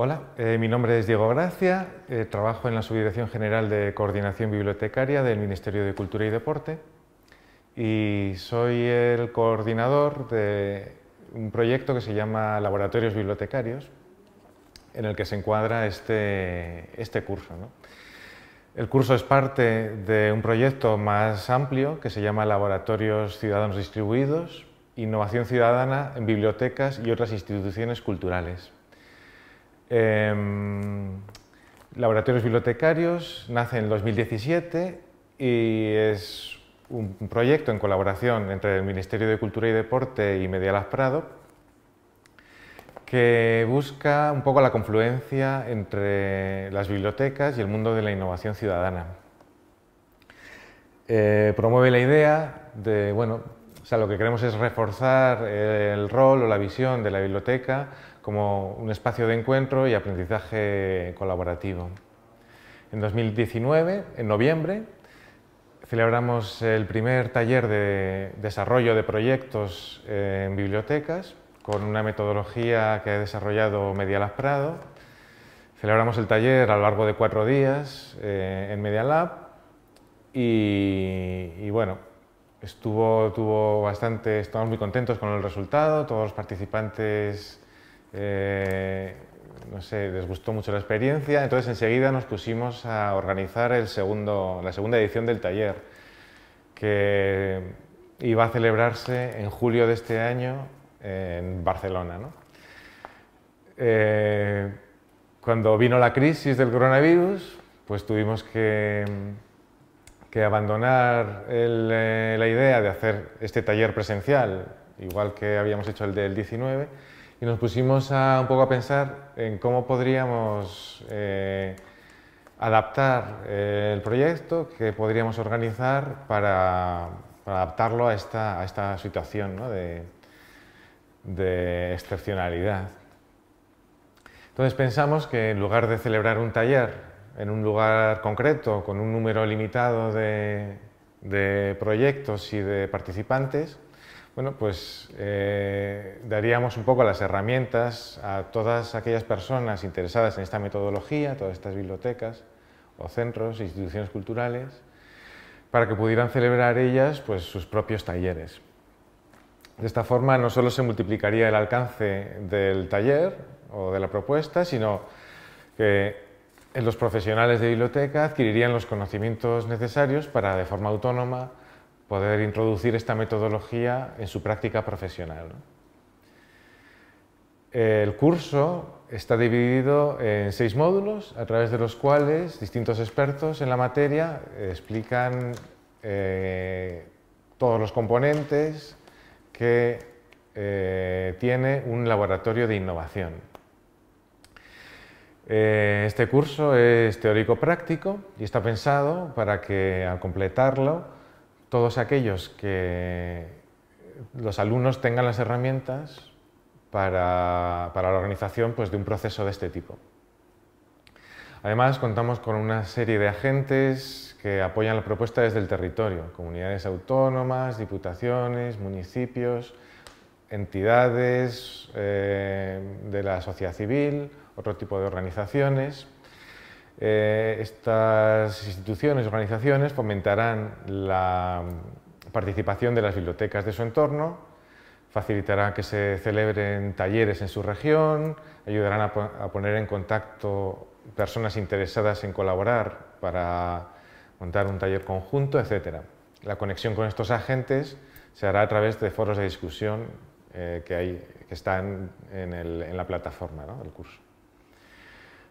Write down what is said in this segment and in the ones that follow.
Hola, eh, mi nombre es Diego Gracia, eh, trabajo en la Subdirección General de Coordinación Bibliotecaria del Ministerio de Cultura y Deporte y soy el coordinador de un proyecto que se llama Laboratorios Bibliotecarios, en el que se encuadra este, este curso. El curso es parte de un proyecto más amplio que se llama Laboratorios Ciudadanos Distribuidos, Innovación Ciudadana en Bibliotecas y otras instituciones culturales. Em, laboratorios Bibliotecarios nace en 2017 y es un proyecto en colaboración entre el Ministerio de Cultura y Deporte y Medialas Prado que busca un poco la confluencia entre las bibliotecas y el mundo de la innovación ciudadana. Eh, promueve la idea de, bueno, o sea, lo que queremos es reforzar el rol o la visión de la biblioteca como un espacio de encuentro y aprendizaje colaborativo. En 2019, en noviembre, celebramos el primer taller de desarrollo de proyectos eh, en bibliotecas con una metodología que ha desarrollado Medialab Prado. Celebramos el taller a lo largo de cuatro días eh, en Medialab y, y, bueno, estuvo, tuvo bastante, estamos muy contentos con el resultado, todos los participantes eh, no sé, les gustó mucho la experiencia, entonces enseguida nos pusimos a organizar la segunda edición del taller, que iba a celebrarse en julio de este año en Barcelona. Eh, cuando vino la crisis del coronavirus, pues tuvimos que, abandonar eh, la idea de hacer este taller presencial, igual que habíamos hecho el del 19, y nos pusimos a, un poco a pensar en cómo podríamos eh, adaptar eh, el proyecto, qué podríamos organizar para, adaptarlo a esta, situación de, excepcionalidad. Entonces pensamos que en lugar de celebrar un taller en un lugar concreto, con un número limitado de proyectos y de participantes, bueno, pues eh, daríamos un poco las herramientas a todas aquellas personas interesadas en esta metodología, todas estas bibliotecas o centros, instituciones culturales, para que pudieran celebrar ellas pues, sus propios talleres. De esta forma no solo se multiplicaría el alcance del taller o de la propuesta, sino que los profesionales de biblioteca adquirirían los conocimientos necesarios para, de forma autónoma, poder introducir esta metodología en su práctica profesional. El curso está dividido en seis módulos a través de los cuales distintos expertos en la materia explican eh, todos los componentes que eh, tiene un laboratorio de innovación. Eh, este curso es teórico-práctico y está pensado para que al completarlo todos aquellos que los alumnos tengan las herramientas para, la organización pues, de un proceso de este tipo. Además, contamos con una serie de agentes que apoyan la propuesta desde el territorio, comunidades autónomas, diputaciones, municipios, entidades eh, de la sociedad civil, otro tipo de organizaciones. Eh, estas instituciones y organizaciones fomentarán la participación de las bibliotecas de su entorno, facilitarán que se celebren talleres en su región, ayudarán a, poner en contacto personas interesadas en colaborar para montar un taller conjunto, etc. La conexión con estos agentes se hará a través de foros de discusión eh, que, están en, la plataforma del curso.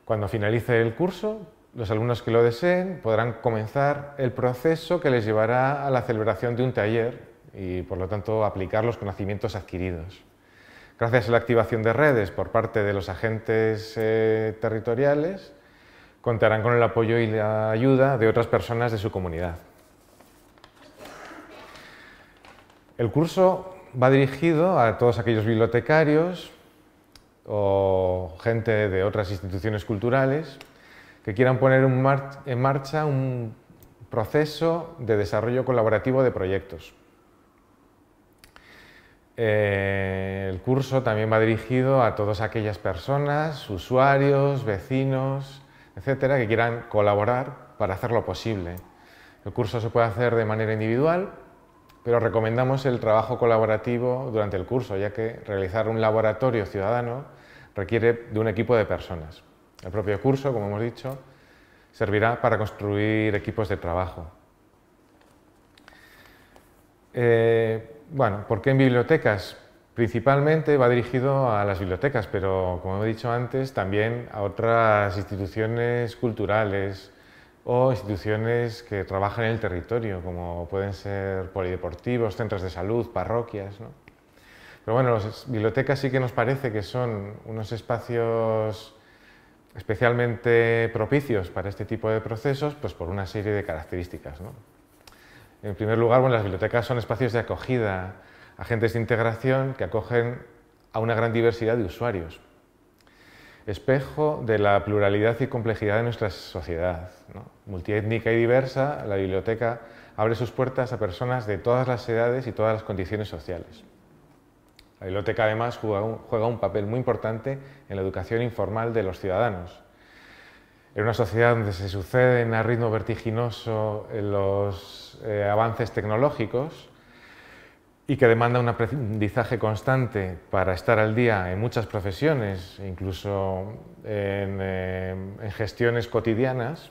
Cuando finalice el curso, los alumnos que lo deseen podrán comenzar el proceso que les llevará a la celebración de un taller y, por lo tanto, aplicar los conocimientos adquiridos. Gracias a la activación de redes por parte de los agentes eh, territoriales, contarán con el apoyo y la ayuda de otras personas de su comunidad. El curso va dirigido a todos aquellos bibliotecarios o gente de otras instituciones culturales que quieran poner en marcha un proceso de desarrollo colaborativo de proyectos. Eh, el curso también va dirigido a todas aquellas personas, usuarios, vecinos, etcétera, que quieran colaborar para lo posible. El curso se puede hacer de manera individual pero recomendamos el trabajo colaborativo durante el curso, ya que realizar un laboratorio ciudadano requiere de un equipo de personas. El propio curso, como hemos dicho, servirá para construir equipos de trabajo. Eh, bueno, ¿por qué en bibliotecas? Principalmente va dirigido a las bibliotecas, pero como he dicho antes, también a otras instituciones culturales, o instituciones que trabajan en el territorio, como pueden ser polideportivos, centros de salud, parroquias. Pero bueno, las bibliotecas sí que nos parece que son unos espacios especialmente propicios para este tipo de procesos, pues por una serie de características. En primer lugar, bueno, las bibliotecas son espacios de acogida, agentes de integración que acogen a una gran diversidad de usuarios espejo de la pluralidad y complejidad de nuestra sociedad. multietnica Multiétnica y diversa, la biblioteca abre sus puertas a personas de todas las edades y todas las condiciones sociales. La biblioteca además juega un, papel muy importante en la educación informal de los ciudadanos. En una sociedad donde se suceden a ritmo vertiginoso los eh, avances tecnológicos, y que demanda un aprendizaje constante para estar al día en muchas profesiones, incluso en, eh, gestiones cotidianas,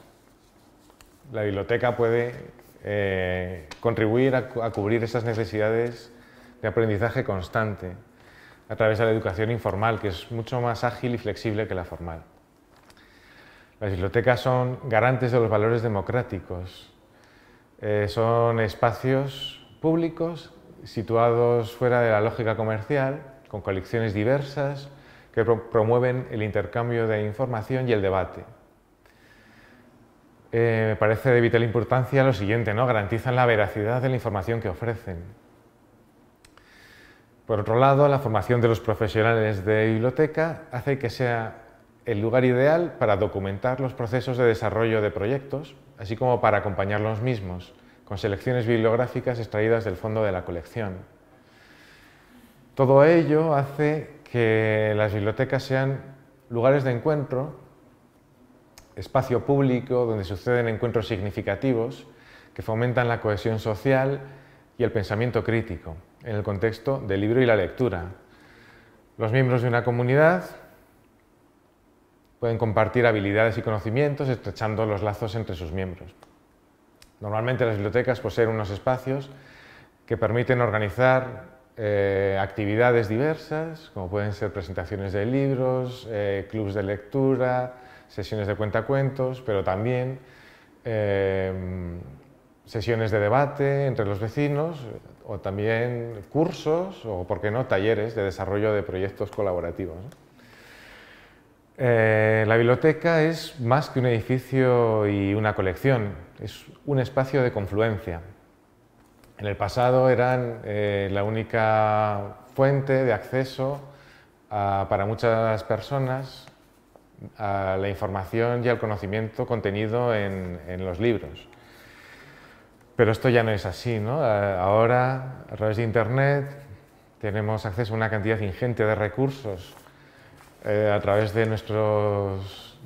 la biblioteca puede eh, contribuir a, cubrir esas necesidades de aprendizaje constante a través de la educación informal, que es mucho más ágil y flexible que la formal. Las bibliotecas son garantes de los valores democráticos, eh, son espacios públicos situados fuera de la lógica comercial, con colecciones diversas que promueven el intercambio de información y el debate. Eh, me parece de vital importancia lo siguiente, ¿no? garantizan la veracidad de la información que ofrecen. Por otro lado, la formación de los profesionales de biblioteca hace que sea el lugar ideal para documentar los procesos de desarrollo de proyectos, así como para acompañar los mismos, con selecciones bibliográficas extraídas del fondo de la colección. Todo ello hace que las bibliotecas sean lugares de encuentro, espacio público donde suceden encuentros significativos que fomentan la cohesión social y el pensamiento crítico en el contexto del libro y la lectura. Los miembros de una comunidad pueden compartir habilidades y conocimientos estrechando los lazos entre sus miembros. Normalmente las bibliotecas poseen pues, unos espacios que permiten organizar eh, actividades diversas, como pueden ser presentaciones de libros, eh, clubs de lectura, sesiones de cuentacuentos, pero también em, sesiones de debate entre los vecinos o también cursos o, por qué no, talleres de desarrollo de proyectos colaborativos. Eh, la biblioteca es más que un edificio y una colección, es un espacio de confluencia. En el pasado eran eh, la única fuente de acceso para muchas personas a la información y al conocimiento contenido en, en los libros. Pero esto ya no es así, eh, Ahora, a través de Internet, tenemos acceso a una cantidad ingente de recursos eh, a través de nuestros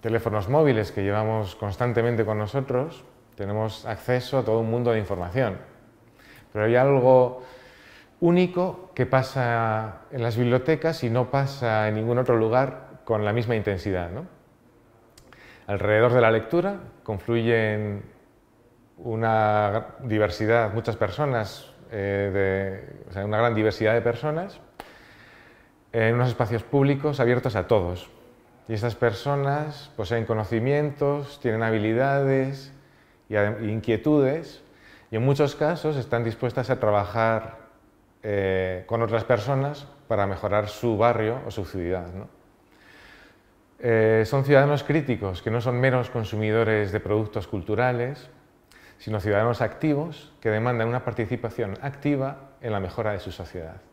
teléfonos móviles que llevamos constantemente con nosotros, tenemos acceso a todo un mundo de información. Pero hay algo único que pasa en las bibliotecas y no pasa en ningún otro lugar con la misma intensidad. Alrededor de la lectura confluyen una diversidad, muchas personas, eh, una gran diversidad de personas eh, en unos espacios públicos abiertos a todos. Y estas personas poseen conocimientos, tienen habilidades y inquietudes y en muchos casos están dispuestas a trabajar eh, con otras personas para mejorar su barrio o su ciudad. Eh, son ciudadanos críticos, que no son menos consumidores de productos culturales, sino ciudadanos activos que demandan una participación activa en la mejora de su sociedad.